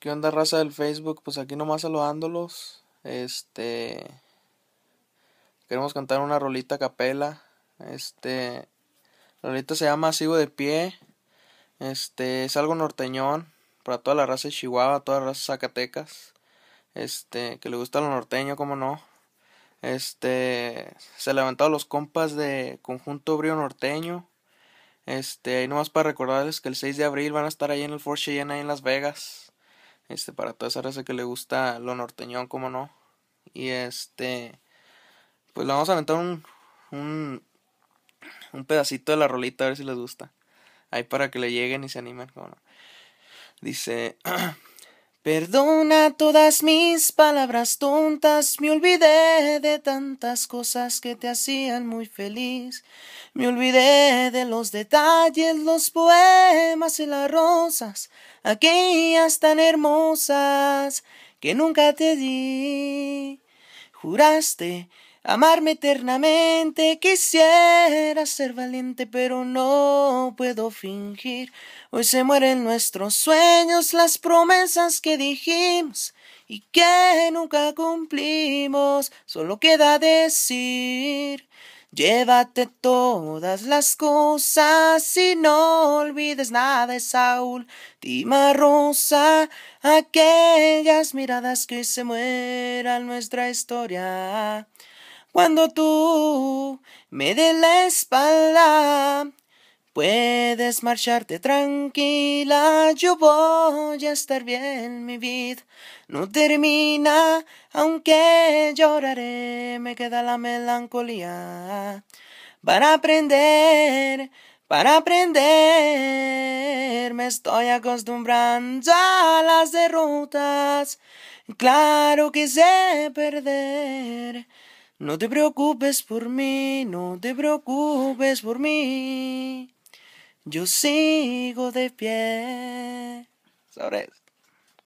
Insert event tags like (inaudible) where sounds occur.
¿Qué onda raza del Facebook? Pues aquí nomás saludándolos. Este queremos cantar una rolita capela. Este la rolita se llama Sigo de pie. Este es algo norteñón para toda la raza de Chihuahua, toda la raza de Zacatecas. Este que le gusta lo norteño, como no. Este se levantado los compas de Conjunto Brío Norteño. Este, ahí nomás para recordarles que el 6 de abril van a estar ahí en el force Cheyenne, en Las Vegas este, para todas esa raza que le gusta lo norteñón, como no. Y este, pues le vamos a aventar un, un, un pedacito de la rolita a ver si les gusta. Ahí para que le lleguen y se animen, como no. Dice. (clears throat) Perdona todas mis palabras tontas, me olvidé de tantas cosas que te hacían muy feliz, me olvidé de los detalles, los poemas y las rosas, aquellas tan hermosas que nunca te di. Juraste Amarme eternamente quisiera ser valiente, pero no puedo fingir. Hoy se mueren nuestros sueños, las promesas que dijimos y que nunca cumplimos. Solo queda decir, llévate todas las cosas y no olvides nada de Saúl, Dima Rosa, aquellas miradas que hoy se mueran nuestra historia. Cuando tú me des la espalda, puedes marcharte tranquila, yo voy a estar bien, mi vida no termina, aunque lloraré, me queda la melancolía para aprender. Para aprender me estoy acostumbrando a las derrotas, claro que sé perder. No te preocupes por mí, no te preocupes por mí. Yo sigo de pie. Sobre eso.